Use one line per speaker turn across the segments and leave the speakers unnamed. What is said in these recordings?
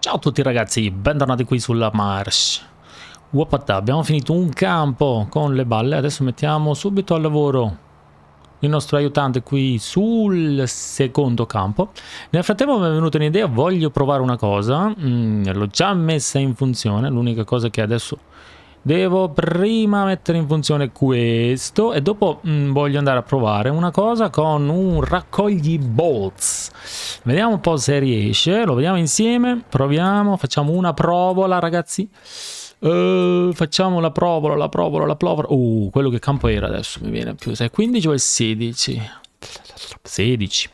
Ciao a tutti ragazzi, bentornati qui sulla Marsh. Wapata, abbiamo finito un campo con le balle, adesso mettiamo subito al lavoro il nostro aiutante qui sul secondo campo. Nel frattempo mi è venuta un'idea, voglio provare una cosa, mm, l'ho già messa in funzione, l'unica cosa che adesso Devo prima mettere in funzione questo e dopo mh, mm, voglio andare a provare una cosa con un raccogli bolts. Vediamo un po' se riesce, lo vediamo insieme, proviamo, facciamo una provola ragazzi. Uh, facciamo la provola, la provola, la provola. Uh, quello che campo era adesso mi viene più, se è 15 o è 16? 16.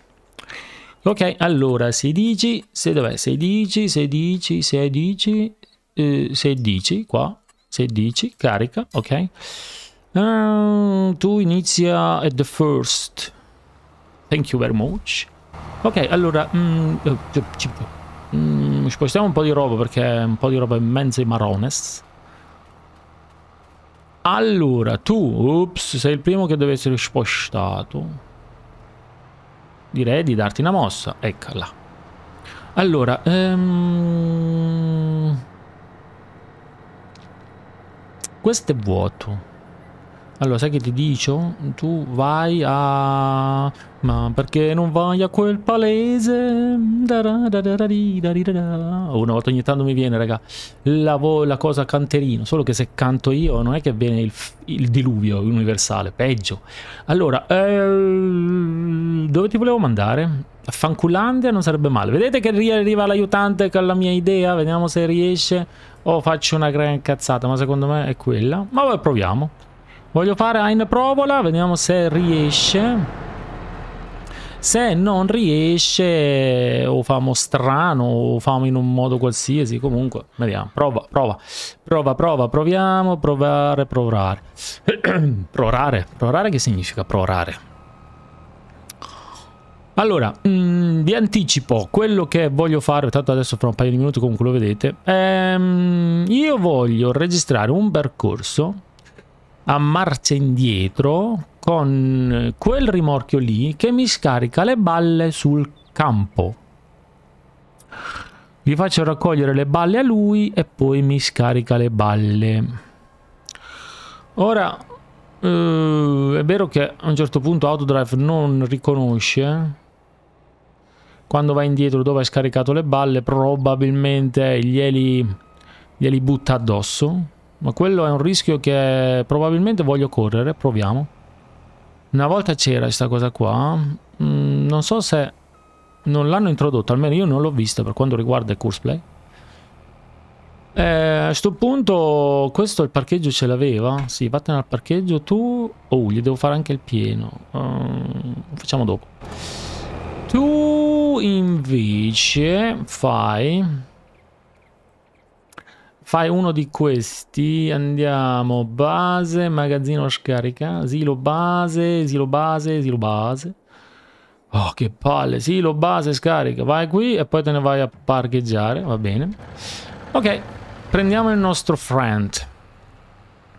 Ok, allora 16, se dov'è? 16, 16, 16, eh, 16 qua, se dici carica ok uh, tu inizia at the first thank you very much ok allora mm, eh, mm, spostiamo un po' di roba perché è un po' di roba immensa e marrones allora tu ups sei il primo che deve essere spostato direi di darti una mossa eccola allora um questo è vuoto. Allora, sai che ti dico? Tu vai a... Ma perché non vai a quel palese? Una volta ogni tanto mi viene, raga, la, la cosa canterino. Solo che se canto io non è che viene il, il diluvio universale, peggio. Allora, eh, dove ti volevo mandare? A Fanculandia non sarebbe male. Vedete che arriva l'aiutante con la mia idea? Vediamo se riesce o oh, faccio una gran cazzata, ma secondo me è quella. Ma vabbè, proviamo. Voglio fare Ein Provola, vediamo se riesce. Se non riesce o famo strano o famo in un modo qualsiasi, comunque, vediamo. Prova, prova, prova, prova, proviamo, provare, provare. provare, provare che significa provare? Allora, mh, mm, vi anticipo quello che voglio fare, tanto adesso fra un paio di minuti comunque lo vedete. Ehm, io voglio registrare un percorso a marcia indietro con quel rimorchio lì che mi scarica le balle sul campo. Gli faccio raccogliere le balle a lui e poi mi scarica le balle. Ora, eh, è vero che a un certo punto Autodrive non riconosce eh, quando va indietro dove hai scaricato le balle, probabilmente glieli, glieli butta addosso ma quello è un rischio che probabilmente voglio correre, proviamo. Una volta c'era questa cosa qua, mm, non so se non l'hanno introdotta, almeno io non l'ho vista per quanto riguarda il course play. Eh, a questo punto, questo il parcheggio ce l'aveva? Sì, vattene al parcheggio tu. Oh, gli devo fare anche il pieno. Um, facciamo dopo. Tu invece fai... Fai uno di questi, andiamo, base, magazzino scarica, silo base, silo base, silo base. Oh, che palle, silo base scarica, vai qui e poi te ne vai a parcheggiare, va bene. Ok, prendiamo il nostro friend.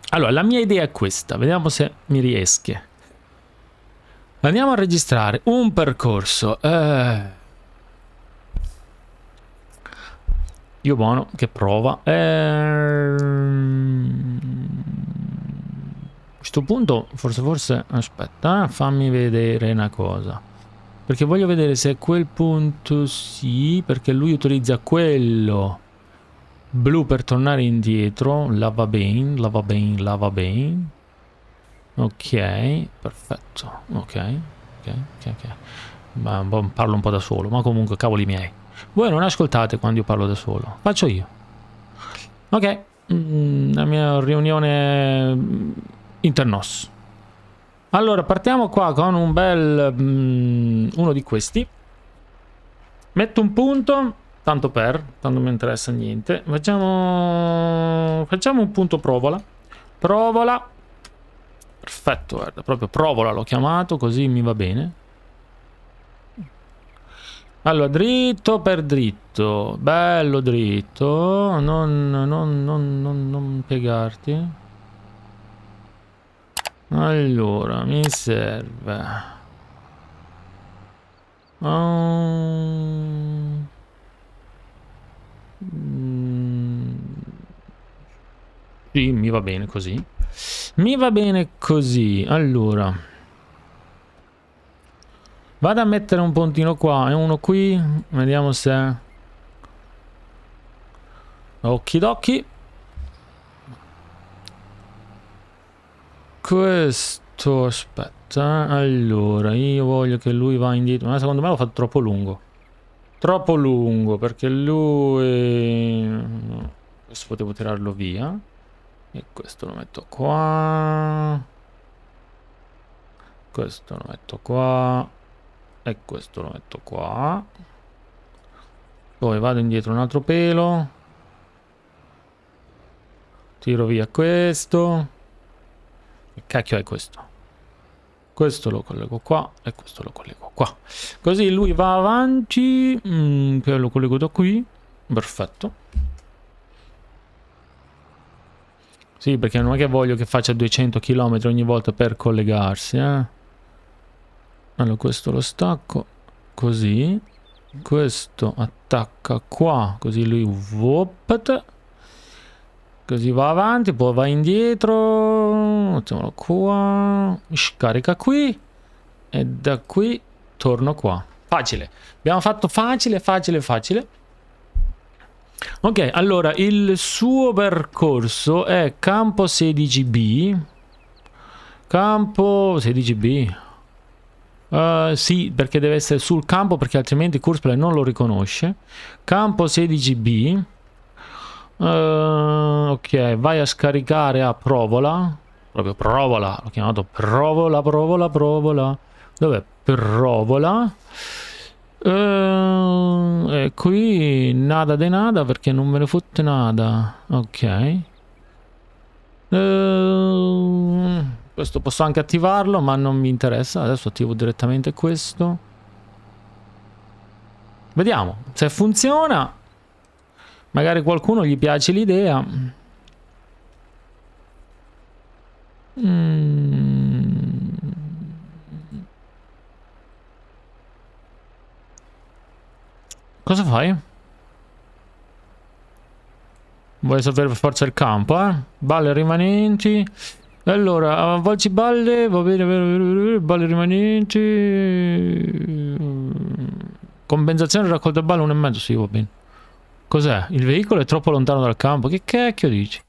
Allora, la mia idea è questa, vediamo se mi riesce. Andiamo a registrare un percorso. Eh... Dio buono che prova. Ehm... A questo punto forse forse... Aspetta, eh, fammi vedere una cosa. Perché voglio vedere se a quel punto sì, perché lui utilizza quello blu per tornare indietro. Lava bene, lava bene, lava bene. Ok, perfetto. Ok, ok, ok. okay. Ma boh, parlo un po' da solo, ma comunque cavoli miei. Voi non ascoltate quando io parlo da solo, faccio io. Ok, mm, la mia riunione mm, internos. Allora, partiamo qua con un bel... Mm, uno di questi. Metto un punto, tanto per, tanto non mi interessa niente. Facciamo... Facciamo un punto provola. Provola. Perfetto, guarda, proprio provola l'ho chiamato, così mi va bene. Allora, dritto per dritto. Bello dritto. Non, non, non, non, non piegarti. Allora, mi serve. Um... Sì, mi va bene così. Mi va bene così. Allora. Vado a mettere un pontino qua e uno qui. Vediamo se... Occhi d'occhi. Questo... Aspetta. Eh. Allora, io voglio che lui va indietro. Ma secondo me l'ho fatto troppo lungo. Troppo lungo, perché lui... Questo potevo tirarlo via. E questo lo metto qua. Questo lo metto qua e questo lo metto qua poi vado indietro un altro pelo tiro via questo che cacchio è questo questo lo collego qua e questo lo collego qua così lui va avanti mm, lo collego da qui perfetto sì perché non è che voglio che faccia 200 km ogni volta per collegarsi eh allora questo lo stacco così. Questo attacca qua, così lui vopt. Così va avanti, poi va indietro. Mettiamolo qua. Scarica qui. E da qui torno qua. Facile. Abbiamo fatto facile, facile, facile. Ok, allora il suo percorso è campo 16B. Campo 16B. Uh, sì, perché deve essere sul campo, perché altrimenti Curseplay non lo riconosce. Campo 16B. Uh, eh, ok, vai a scaricare a Provola. Proprio Provola, l'ho chiamato Provola, Provola, Provola. Dov'è? Provola. Uh, eh, e qui nada de nada perché non me ne fotte nada. Ok. Uh, questo posso anche attivarlo, ma non mi interessa. Adesso attivo direttamente questo. Vediamo se funziona. Magari qualcuno gli piace l'idea. Mm. Cosa fai? Vuoi sapere per forza il campo, eh? Balle rimanenti. Allora, avvolgi balle, va bene, va va bene, balle rimanenti. Compensazione raccolta balle uno e mezzo, sì, va bene. Cos'è? Il veicolo è troppo lontano dal campo. Che cacchio dici?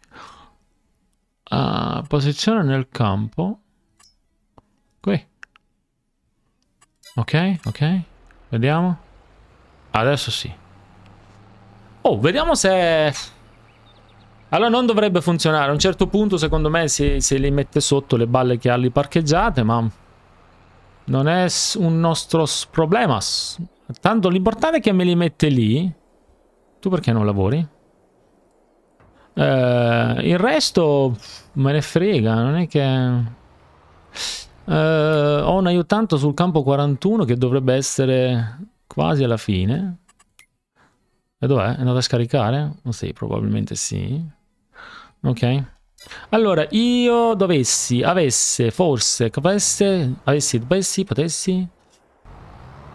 Ah, posizione nel campo. Qui. Ok, ok. Vediamo. Adesso sì. Oh, vediamo se... È... Allora non dovrebbe funzionare. A un certo punto, secondo me, se, se li mette sotto le balle che ha lì parcheggiate, ma non è un nostro problema. Tanto l'importante è che me li mette lì. Tu perché non lavori? Eh, il resto me ne frega, non è che... Eh, ho un aiutante sul campo 41 che dovrebbe essere quasi alla fine. E dov'è? È andato a scaricare? Oh, sì, probabilmente sì. Ok. Allora, io dovessi, avesse, forse, capesse, avessi, dovessi, potessi...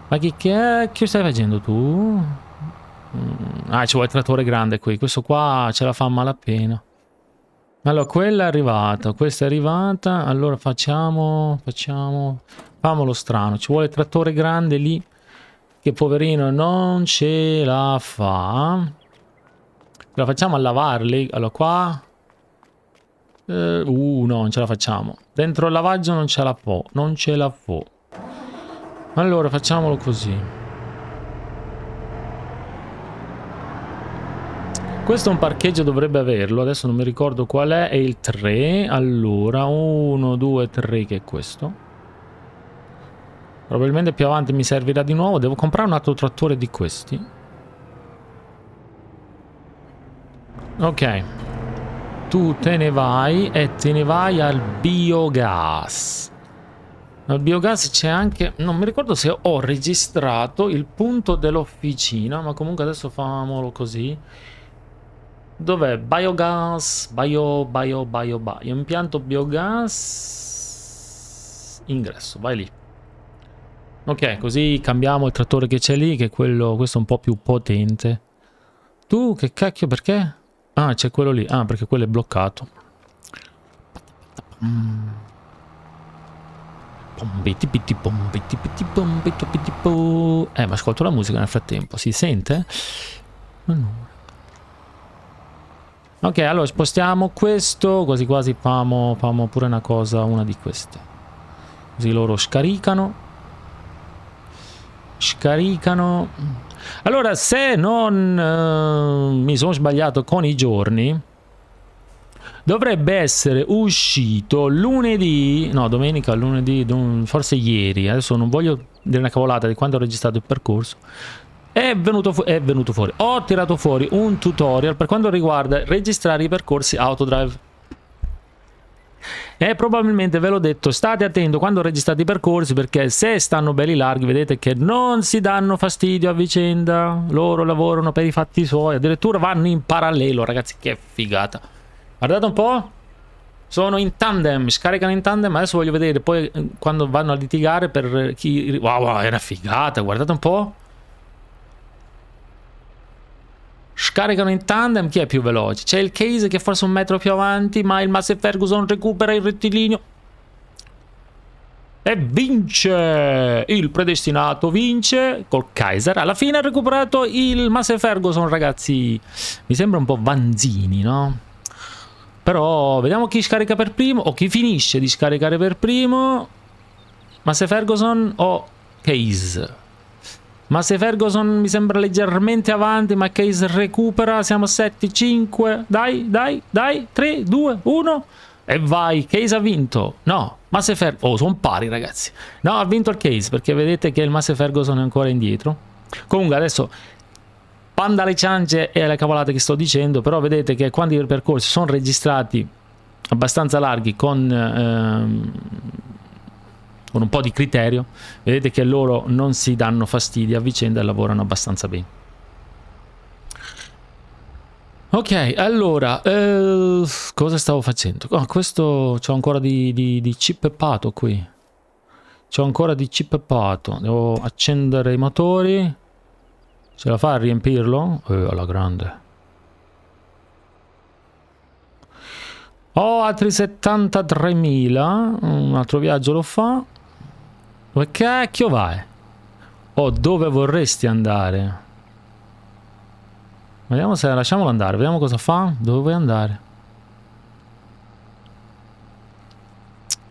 Ma eh, che cacchio stai facendo tu? Mm, ah, ci vuole il trattore grande qui. Questo qua ce la fa malapena. Allora, quella è arrivata, questa è arrivata. Allora facciamo, facciamo, famolo strano. Ci vuole il trattore grande lì che poverino non ce la fa. La facciamo a lavarli. Allora qua eh, uh, no, non ce la facciamo. Dentro il lavaggio non ce la può. Non ce la può. Allora, facciamolo così. Questo è un parcheggio, dovrebbe averlo. Adesso non mi ricordo qual è. È il 3. Allora, 1, 2, 3, che è questo. Probabilmente più avanti mi servirà di nuovo. Devo comprare un altro trattore di questi. Ok, tu te ne vai e te ne vai al biogas. Al biogas c'è anche... non mi ricordo se ho registrato il punto dell'officina, ma comunque adesso famolo così. Dov'è? Biogas, bio, bio, bio, bio. Impianto biogas... Ingresso, vai lì. Ok, così cambiamo il trattore che c'è lì, che è quello, questo è un po' più potente. Tu, che cacchio, perché? Ah, c'è quello lì. Ah, perché quello è bloccato. Mm. Eh, ma ascolto la musica nel frattempo. Si sente? Ok, allora spostiamo questo. Quasi quasi famo, famo pure una cosa, una di queste. Così loro scaricano. Scaricano. Allora, se non eh, mi sono sbagliato con i giorni, dovrebbe essere uscito lunedì, no, domenica, lunedì, forse ieri, adesso non voglio dire una cavolata di quando ho registrato il percorso. È venuto, è venuto fuori, ho tirato fuori un tutorial per quanto riguarda registrare i percorsi autodrive e eh, probabilmente ve l'ho detto state attento quando registrate i percorsi perché se stanno belli larghi vedete che non si danno fastidio a vicenda loro lavorano per i fatti suoi addirittura vanno in parallelo ragazzi che figata guardate un po' sono in tandem, scaricano in tandem, adesso voglio vedere poi eh, quando vanno a litigare per chi... Wow, wow, è una figata, guardate un po'. Scaricano in tandem chi è più veloce. C'è il Case che è forse un metro più avanti, ma il Massey Ferguson recupera il rettilineo. E vince! Il predestinato vince col Kaiser. Alla fine ha recuperato il Massey Ferguson, ragazzi. Mi sembra un po' Vanzini, no? Però vediamo chi scarica per primo o chi finisce di scaricare per primo. Massey Ferguson o Case? Ma se Ferguson mi sembra leggermente avanti, ma Case recupera, siamo a 7, 5, dai, dai, dai, 3, 2, 1 e vai, Case ha vinto. No, Masse Ferguson, oh, sono pari ragazzi. No, ha vinto il Case perché vedete che il Masse Ferguson è ancora indietro. Comunque adesso panda le ciance e le cavolate che sto dicendo, però vedete che quando i percorsi sono registrati abbastanza larghi con ehm, con un po' di criterio, vedete che loro non si danno fastidio a vicenda e lavorano abbastanza bene. Ok, allora, eh, cosa stavo facendo? Oh, questo c'ho ancora di, di, di cippato qui. C'ho ancora di cippato. Devo accendere i motori. Ce la fa a riempirlo? Eh, alla grande. Ho altri 73.000. Un altro viaggio lo fa. Dove cacchio vai? O dove vorresti andare? Vediamo se... Lasciamolo andare. Vediamo cosa fa. Dove vuoi andare?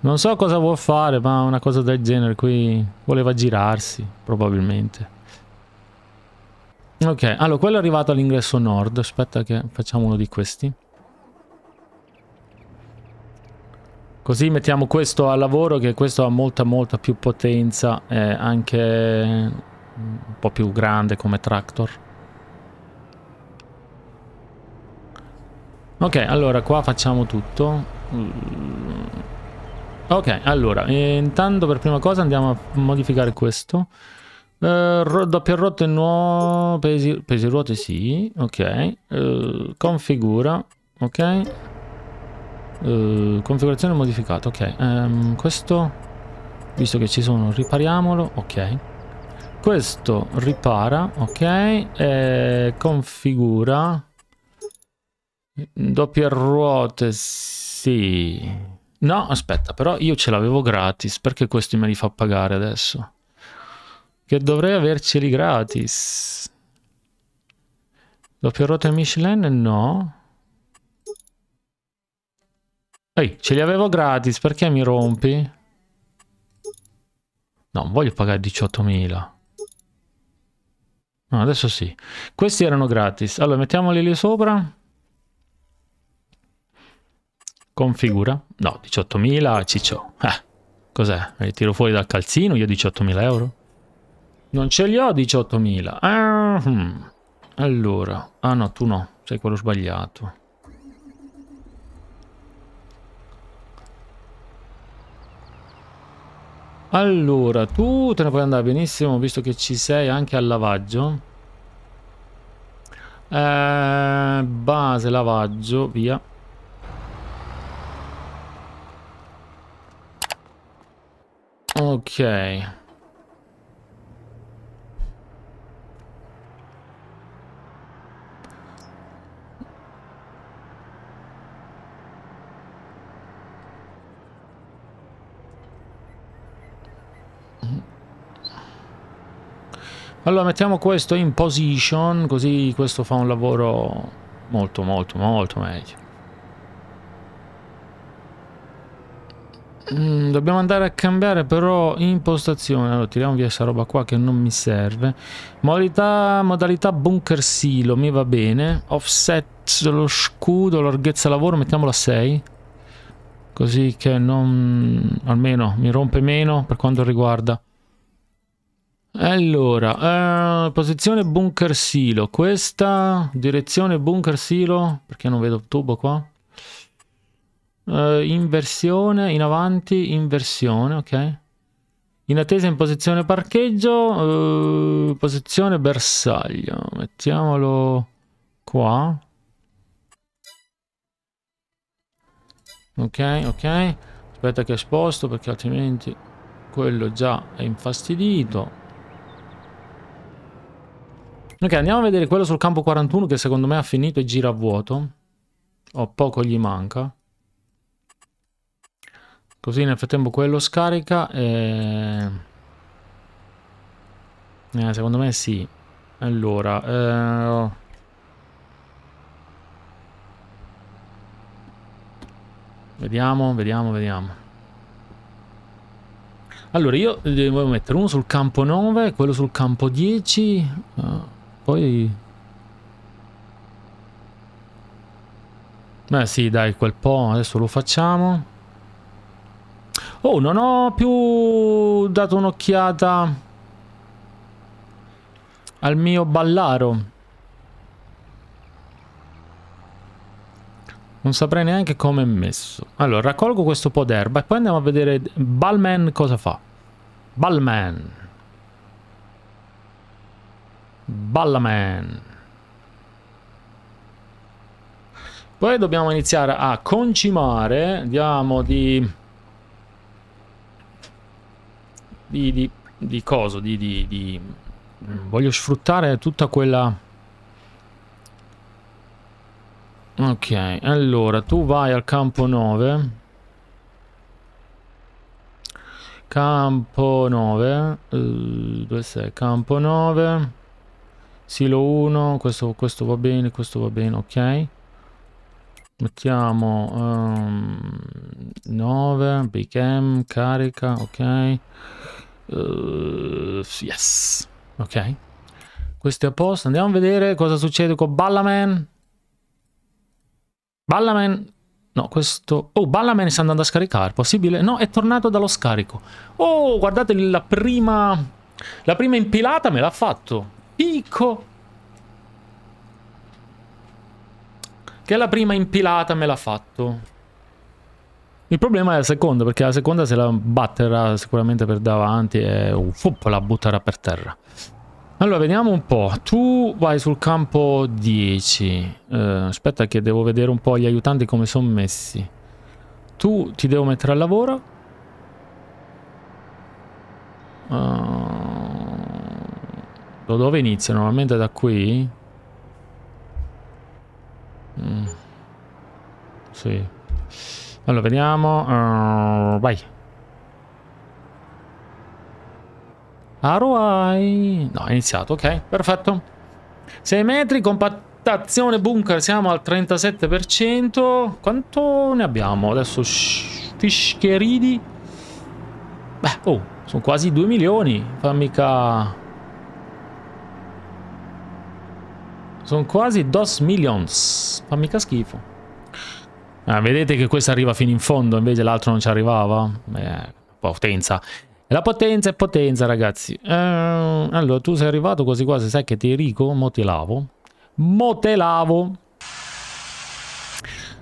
Non so cosa vuol fare, ma una cosa del genere qui voleva girarsi, probabilmente. Ok, allora quello è arrivato all'ingresso nord. Aspetta che facciamo uno di questi. Così mettiamo questo al lavoro che questo ha molta molta più potenza e anche mm, un po' più grande come tractor. Ok, allora qua facciamo tutto. Mm. Ok, allora, intanto per prima cosa andiamo a modificare questo. Uh, ro doppia ruote nuovo, pesi, pesi ruote sì, ok. Uh, configura, ok. Eh, configurazione modificata, ok. Um, questo, visto che ci sono, ripariamolo, ok. Questo ripara, ok. E configura. Doppie ruote, sì. No, aspetta, però io ce l'avevo gratis, perché questi me li fa pagare adesso? Che dovrei averceli gratis. Doppie ruote Michelin? No. Ehi, ce li avevo gratis, perché mi rompi? No, non voglio pagare 18.000. No, adesso sì. Questi erano gratis. Allora, mettiamoli lì sopra. Configura. No, 18.000, ciccio. Eh, cos'è? Me li tiro fuori dal calzino io 18.000 euro? Non ce li ho 18.000. Ah, hmm. Allora. Ah no, tu no. Sei quello sbagliato. Allora, tu te ne puoi andare benissimo visto che ci sei anche al lavaggio. Eh, base, lavaggio, via. Ok. Allora mettiamo questo in position, così questo fa un lavoro molto molto molto meglio. Mm, dobbiamo andare a cambiare però impostazione, allora tiriamo via questa roba qua che non mi serve. Modalità, modalità bunker silo, mi va bene. Offset dello scudo, larghezza lavoro, mettiamola a 6. Così che non, almeno mi rompe meno per quanto riguarda allora, eh, posizione bunker silo, questa direzione bunker silo, perché non vedo tubo qua? Eh, inversione, in avanti, inversione, ok. In attesa in posizione parcheggio, eh, posizione bersaglio, mettiamolo qua. Ok, ok, aspetta che sposto perché altrimenti quello già è infastidito. Ok, andiamo a vedere quello sul campo 41 che secondo me ha finito e gira a vuoto. O poco gli manca. Così nel frattempo quello scarica e... Eh, secondo me sì. Allora... Eh... Vediamo, vediamo, vediamo. Allora, io devo mettere uno sul campo 9, quello sul campo 10. Uh, eh, poi... Beh sì, dai, quel po' adesso lo facciamo. Oh, non ho più dato un'occhiata al mio ballaro. Non saprei neanche come è messo. Allora, raccolgo questo po' d'erba e poi andiamo a vedere Ballman cosa fa. Ballman. Ballaman. Poi dobbiamo iniziare a concimare, andiamo di... di, di, di coso, di, di, di... voglio sfruttare tutta quella... Ok, allora tu vai al campo 9. Campo 9. Uh, dove sei? Campo 9. Silo 1, questo, questo va bene, questo va bene, ok. Mettiamo um, ehm, 9, big carica, ok. Uh, yes, ok. Questo è a posto. Andiamo a vedere cosa succede con Ballaman. Ballaman No, questo... Oh, Ballaman sta andando a scaricare, possibile? No, è tornato dallo scarico. Oh, guardate, la prima... La prima impilata me l'ha fatto. Picco! Che la prima impilata me l'ha fatto. Il problema è la seconda, perché la seconda se la batterà sicuramente per davanti e uff, uh, la butterà per terra. Allora, vediamo un po'. Tu vai sul campo 10. Eh, aspetta che devo vedere un po' gli aiutanti come sono messi. Tu ti devo mettere al lavoro. Uh, da dove inizia? Normalmente da qui? Mm. Sì. Allora, vediamo. Uh, vai. Aruai. No, è iniziato, ok, perfetto. 6 metri, compattazione bunker, siamo al 37%. Quanto ne abbiamo? Adesso fischeridi. Beh, oh, sono quasi 2 milioni. Fammi mica... Sono quasi 2 millions. Fa mica schifo. Ah, vedete che questo arriva fino in fondo, invece l'altro non ci arrivava? Eh, potenza. La potenza è potenza, ragazzi. Eh, allora, tu sei arrivato quasi quasi, sai che ti rico? Mo te lavo. Mo te lavo.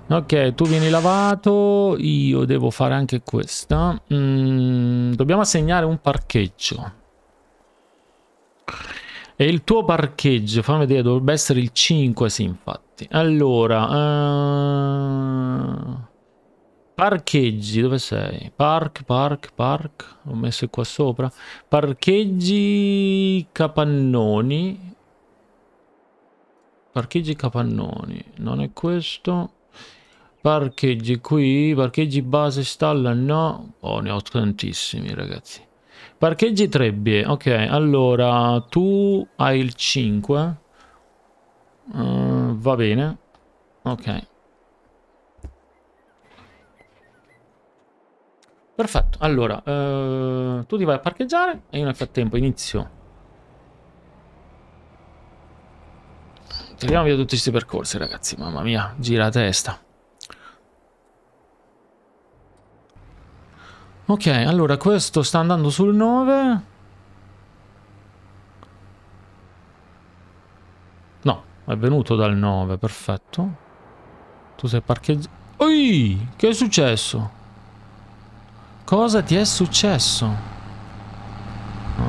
Ok, tu vieni lavato, io devo fare anche questa. Mm, dobbiamo assegnare un parcheggio. E il tuo parcheggio, fammi vedere, dovrebbe essere il 5, sì, infatti. Allora, uh... parcheggi, dove sei? Park, park, park, l'ho messo qua sopra. Parcheggi capannoni. Parcheggi capannoni, non è questo. Parcheggi qui, parcheggi base stalla, no. Oh, ne ho tantissimi, ragazzi. Parcheggi trebbie, ok, allora tu hai il 5, uh, eh, va bene, ok. Perfetto, allora, uh, tu ti vai a parcheggiare e io nel frattempo inizio. Tiriamo via tutti questi percorsi ragazzi, mamma mia, gira la testa. Ok, allora questo sta andando sul 9. No, è venuto dal 9, perfetto. Tu sei parcheggiato... Oi, che è successo? Cosa ti è successo?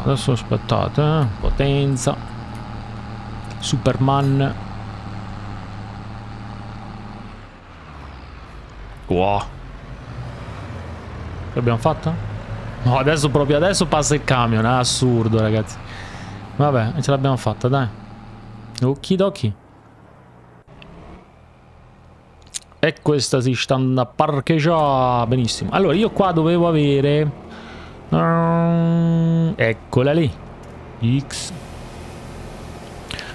adesso aspettate, eh. Potenza. Superman. Wow. L'abbiamo fatto? No, adesso proprio adesso passa il camion. È eh, assurdo, ragazzi. Vabbè, ce l'abbiamo fatta, dai. Okidoki. E questa si sta andando a parcheggiare. Benissimo. Allora, io qua dovevo avere... Ehm, eccola lì. X.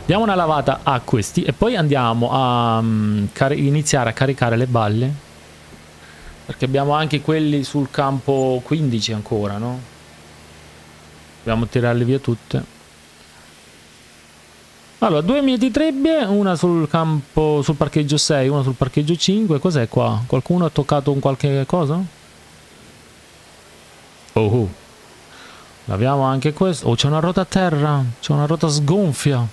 Diamo una lavata a questi e poi andiamo a um, iniziare a caricare le balle perché abbiamo anche quelli sul campo 15 ancora, no? Dobbiamo tirarle via tutte. Allora, due mie di trebbie, una sul campo, sul parcheggio 6, una sul parcheggio 5. Cos'è qua? Qualcuno ha toccato un qualche cosa? Oh, oh. Laviamo anche questo. Oh, c'è una ruota a terra. C'è una ruota sgonfia.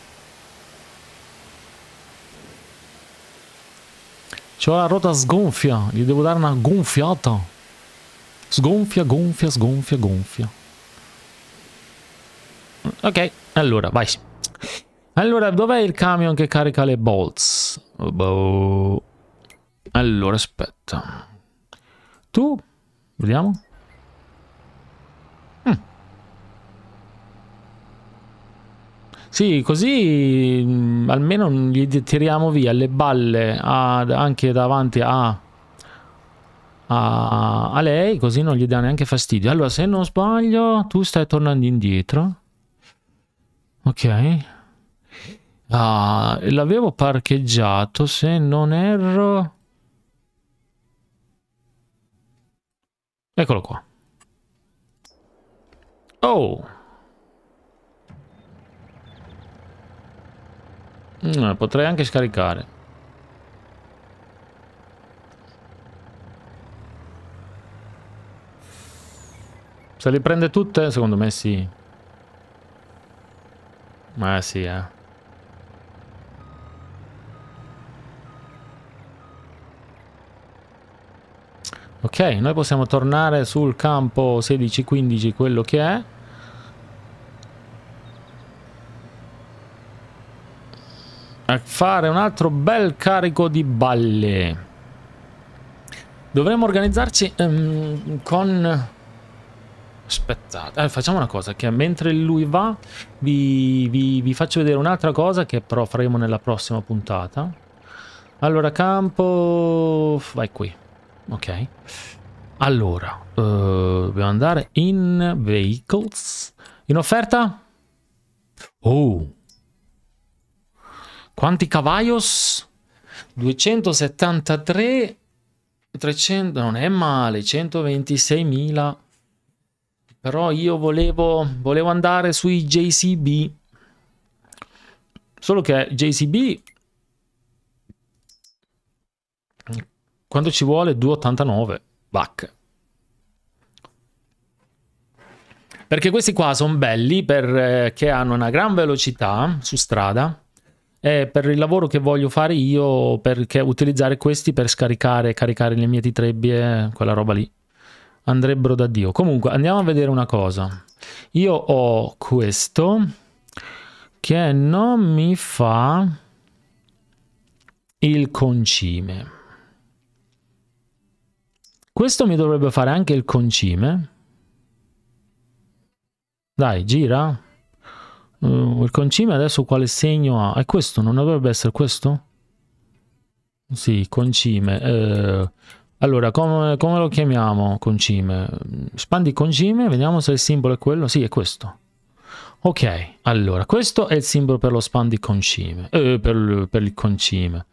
C'ho la ruota sgonfia, gli devo dare una gonfiata. Sgonfia, gonfia, sgonfia, gonfia. Ok, allora, vai. Allora, dov'è il camion che carica le bolts? Boh. Allora, aspetta. Tu? Vediamo. Sì, così mm, almeno gli tiriamo via le balle a, anche davanti a, a, a, lei, così non gli dà neanche fastidio. Allora, se non sbaglio, tu stai tornando indietro. Ok. Ah, l'avevo parcheggiato, se non erro... Eccolo qua. Oh! No, mm, potrei anche scaricare. Se li prende tutte, secondo me sì. Ma sì, eh. Ok, noi possiamo tornare sul campo 16-15, quello che è. a fare un altro bel carico di balle. Dovremmo organizzarci um, con... Aspettate, eh, facciamo una cosa, che mentre lui va vi, vi, vi faccio vedere un'altra cosa che però faremo nella prossima puntata. Allora, campo... vai qui. Ok. Allora, uh, dobbiamo andare in vehicles. In offerta? Oh, quanti cavallos? 273 300 non è male, 126.000. Però io volevo, volevo andare sui JCB. Solo che JCB quando ci vuole 2,89 back. Perché questi qua sono belli perché eh, hanno una gran velocità su strada è per il lavoro che voglio fare io, perché utilizzare questi per scaricare, caricare le mie titrebbie, quella roba lì, andrebbero da Dio. Comunque, andiamo a vedere una cosa. Io ho questo che non mi fa il concime. Questo mi dovrebbe fare anche il concime. Dai, gira. Eh, il concime adesso quale segno ha? È questo, non dovrebbe essere questo? Sì, concime. Uh, allora, come, come, lo chiamiamo concime? Spandi concime, vediamo se il simbolo è quello. Sì, è questo. Ok, allora, questo è il simbolo per lo spandi concime, eh, per, per, il concime.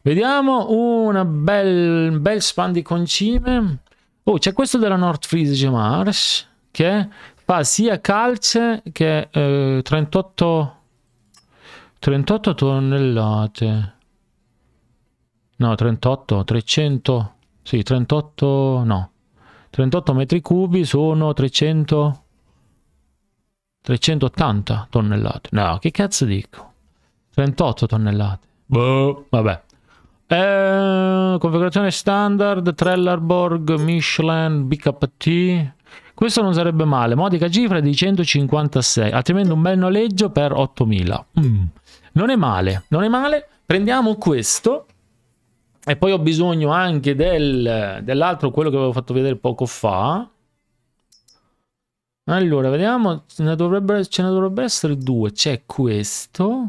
Vediamo un bel, bel spandi concime. Oh, c'è questo della North Friesische Mars, che fa sia calze che eh, 38 38 tonnellate no 38 300 sì 38 no 38 metri cubi sono 300 380 tonnellate no che cazzo dico 38 tonnellate boh, vabbè eh, configurazione standard Trellarborg Michelin BKT questo non sarebbe male. Modica cifra di 156, altrimenti un bel noleggio per 8000. Mm. Non è male, non è male. Prendiamo questo. E poi ho bisogno anche del, dell'altro, quello che avevo fatto vedere poco fa. Allora, vediamo, ce ne dovrebbero, ce ne dovrebbero essere due. C'è questo.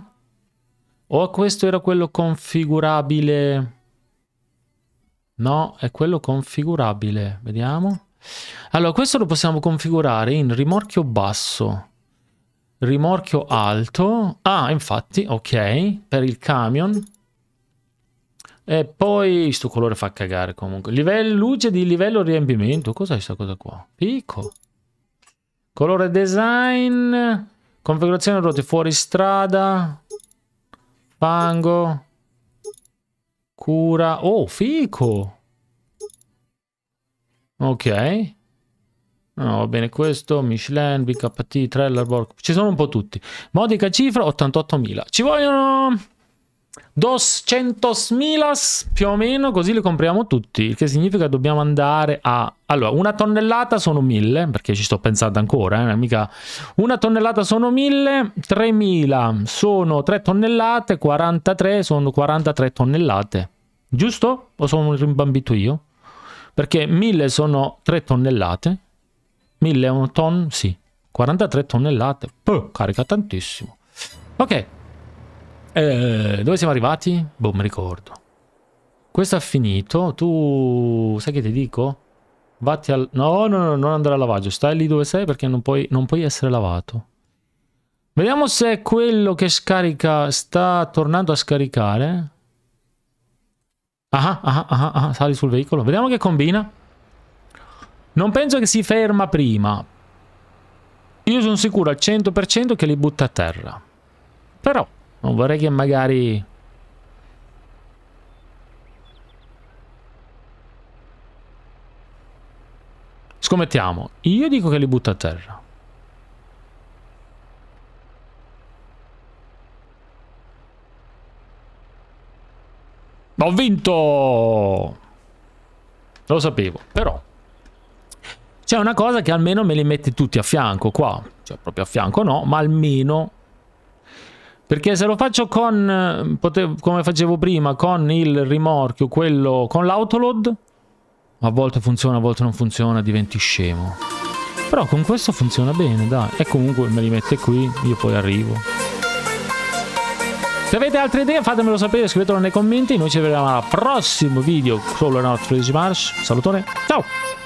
O questo era quello configurabile? No, è quello configurabile. Vediamo. Allora, questo lo possiamo configurare in rimorchio basso, rimorchio alto. Ah, infatti, ok, per il camion. E poi sto colore fa cagare comunque. Livello, luce di livello riempimento. Cos'è questa cosa qua? Picco. Colore design. Configurazione rotte strada, Fango. Cura. Oh, fico. Ok. No, ah, va bene questo, Michelin, BKT, Trelleborg, ci sono un po' tutti. Modica cifra, 88.000. Ci vogliono 200.000 più o meno, così li compriamo tutti. Il che significa che dobbiamo andare a... Allora, una tonnellata sono 1000, perché ci sto pensando ancora, eh, mica... Una tonnellata sono 1000, 3.000 sono 3 tonnellate, 43 sono 43 tonnellate. Giusto? O sono rimbambito io? perché 1000 sono 3 tonnellate, 1000 è un ton, sì, 43 tonnellate, Puh, carica tantissimo. Ok, eh, dove siamo arrivati? Boh, mi ricordo. Questo è finito, tu sai che ti dico? Vatti al... No, no, no, non andare al lavaggio, stai lì dove sei perché non puoi, non puoi essere lavato. Vediamo se quello che scarica sta tornando a scaricare. Ah, ah, ah, ah, sali sul veicolo. Vediamo che combina. Non penso che si ferma prima. Io sono sicuro al 100% che li butta a terra. Però non vorrei che magari... Scommettiamo. Io dico che li butta a terra. Ma Ho vinto! Lo sapevo, però. C'è una cosa che almeno me li metti tutti a fianco qua. Cioè, proprio a fianco no, ma almeno... Perché se lo faccio con, come facevo prima, con il rimorchio, quello, con l'autoload, a volte funziona, a volte non funziona, diventi scemo. Però con questo funziona bene, dai. E comunque me li mette qui, io poi arrivo. Se avete altre idee fatemelo sapere, scrivetelo nei commenti. Noi ci vediamo al prossimo video con la nostra Marsh. Salutone, ciao!